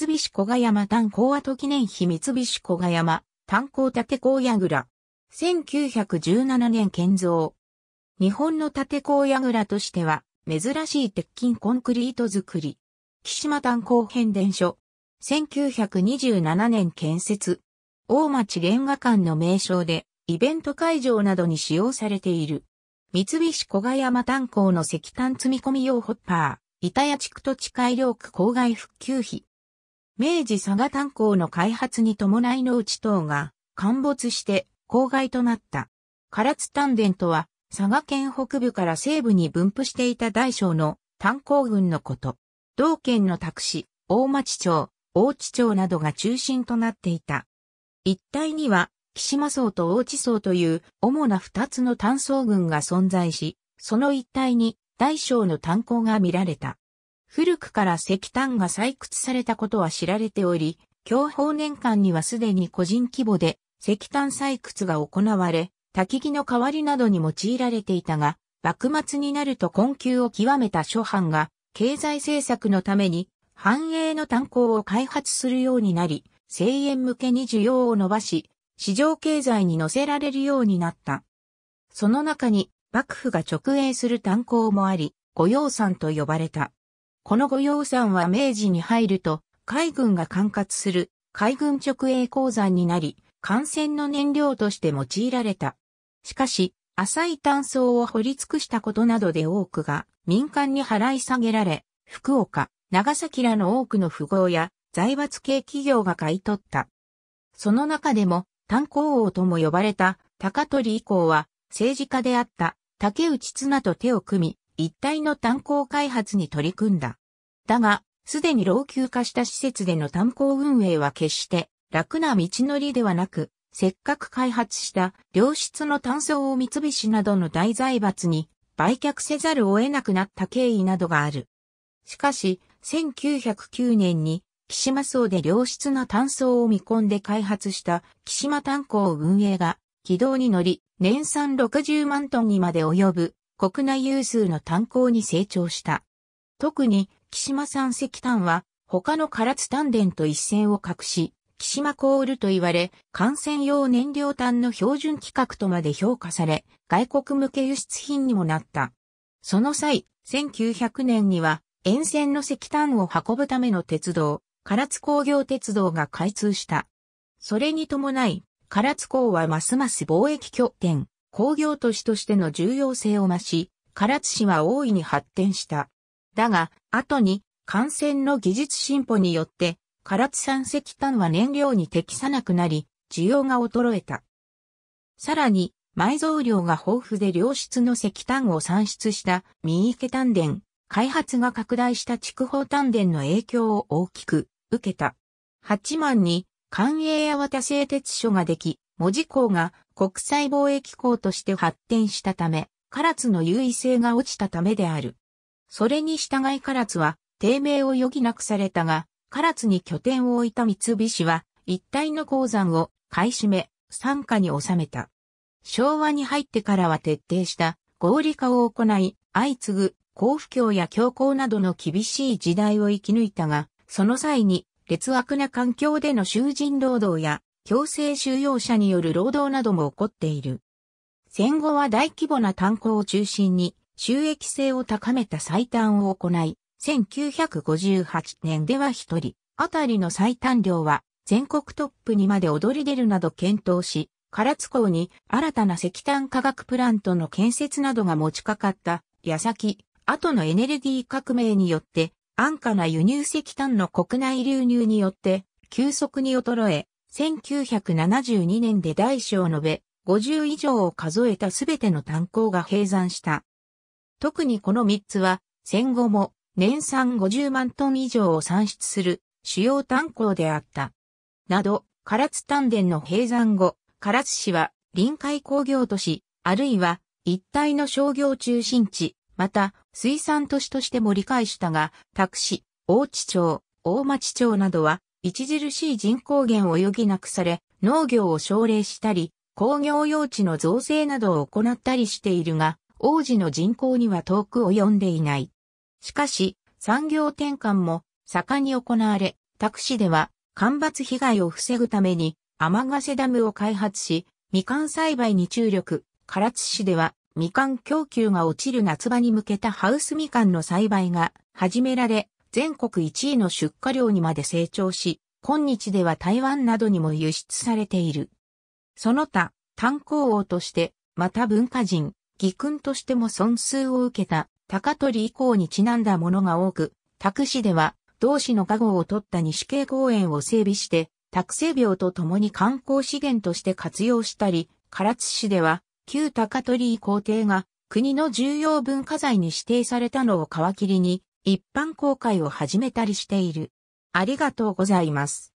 三菱小賀山炭鉱跡記念碑三菱小賀山炭鉱建工櫓。1917年建造。日本の建工櫓としては珍しい鉄筋コンクリート作り。岸島炭鉱変電所。1927年建設。大町原画館の名称でイベント会場などに使用されている。三菱小賀山炭鉱の石炭積み込み用ホッパー、板谷地区土地改良区郊外復旧費。明治佐賀炭鉱の開発に伴い農地等が陥没して公害となった。唐津炭田とは、佐賀県北部から西部に分布していた大小の炭鉱群のこと。同県の拓市、大町町、大地町などが中心となっていた。一帯には、岸間層と大地層という主な二つの炭層群が存在し、その一帯に大小の炭鉱が見られた。古くから石炭が採掘されたことは知られており、享保年間にはすでに個人規模で石炭採掘が行われ、焚木の代わりなどに用いられていたが、幕末になると困窮を極めた諸藩が、経済政策のために、繁栄の炭鉱を開発するようになり、声援向けに需要を伸ばし、市場経済に乗せられるようになった。その中に、幕府が直営する炭鉱もあり、御用産と呼ばれた。この御用山は明治に入ると、海軍が管轄する海軍直営鉱山になり、艦船の燃料として用いられた。しかし、浅い炭層を掘り尽くしたことなどで多くが民間に払い下げられ、福岡、長崎らの多くの富豪や財閥系企業が買い取った。その中でも炭鉱王とも呼ばれた高取以降は政治家であった竹内綱と手を組み、一体の炭鉱開発に取り組んだ。だが、すでに老朽化した施設での炭鉱運営は決して楽な道のりではなく、せっかく開発した良質の炭素を三菱などの大財閥に売却せざるを得なくなった経緯などがある。しかし、1909年に、岸島層で良質な炭素を見込んで開発した岸島炭鉱運営が軌道に乗り、年産60万トンにまで及ぶ国内有数の炭鉱に成長した。特に、木島産石炭は、他の唐津炭田と一線を画し、木島コールと言われ、感染用燃料炭の標準規格とまで評価され、外国向け輸出品にもなった。その際、1900年には、沿線の石炭を運ぶための鉄道、唐津工業鉄道が開通した。それに伴い、唐津港はますます貿易拠点、工業都市としての重要性を増し、唐津市は大いに発展した。だが、後に、感染の技術進歩によって、唐津産石炭は燃料に適さなくなり、需要が衰えた。さらに、埋蔵量が豊富で良質の石炭を産出した三池炭田、開発が拡大した筑豊炭田の影響を大きく受けた。8万官営八幡製鉄所ができ、文字港が国際貿易港として発展したため、唐津の優位性が落ちたためである。それに従い唐津は、低迷を余儀なくされたが、唐津に拠点を置いた三菱は、一帯の鉱山を買い占め、参加に収めた。昭和に入ってからは徹底した合理化を行い、相次ぐ、交付教や教皇などの厳しい時代を生き抜いたが、その際に劣悪な環境での囚人労働や強制収容者による労働なども起こっている。戦後は大規模な炭鉱を中心に収益性を高めた採短を行い、1958年では一人あたりの採短量は全国トップにまで躍り出るなど検討し、唐津港に新たな石炭化学プラントの建設などが持ちかかった矢先、後のエネルギー革命によって安価な輸入石炭の国内流入によって、急速に衰え、1972年で大小延べ50以上を数えたすべての炭鉱が閉山した。特にこの3つは、戦後も年産50万トン以上を産出する主要炭鉱であった。など、唐津炭田の閉山後、唐津市は臨海工業都市、あるいは一帯の商業中心地、また水産都市としても理解したが、タクシ、大地町、大町町などは、著しい人口減を余儀なくされ、農業を奨励したり、工業用地の造成などを行ったりしているが、王子の人口には遠く及んでいない。しかし、産業転換も盛んに行われ、タクシでは干ばつ被害を防ぐために、天ヶ瀬ダムを開発し、みかん栽培に注力、唐津市ではみかん供給が落ちる夏場に向けたハウスみかんの栽培が始められ、全国1位の出荷量にまで成長し、今日では台湾などにも輸出されている。その他、炭鉱王として、また文化人、義君としても損数を受けた、高取以降にちなんだものが多く、拓市では、同市の加護を取った西京公園を整備して、拓生病と共に観光資源として活用したり、唐津市では、旧高鳥居皇帝が国の重要文化財に指定されたのを皮切りに一般公開を始めたりしている。ありがとうございます。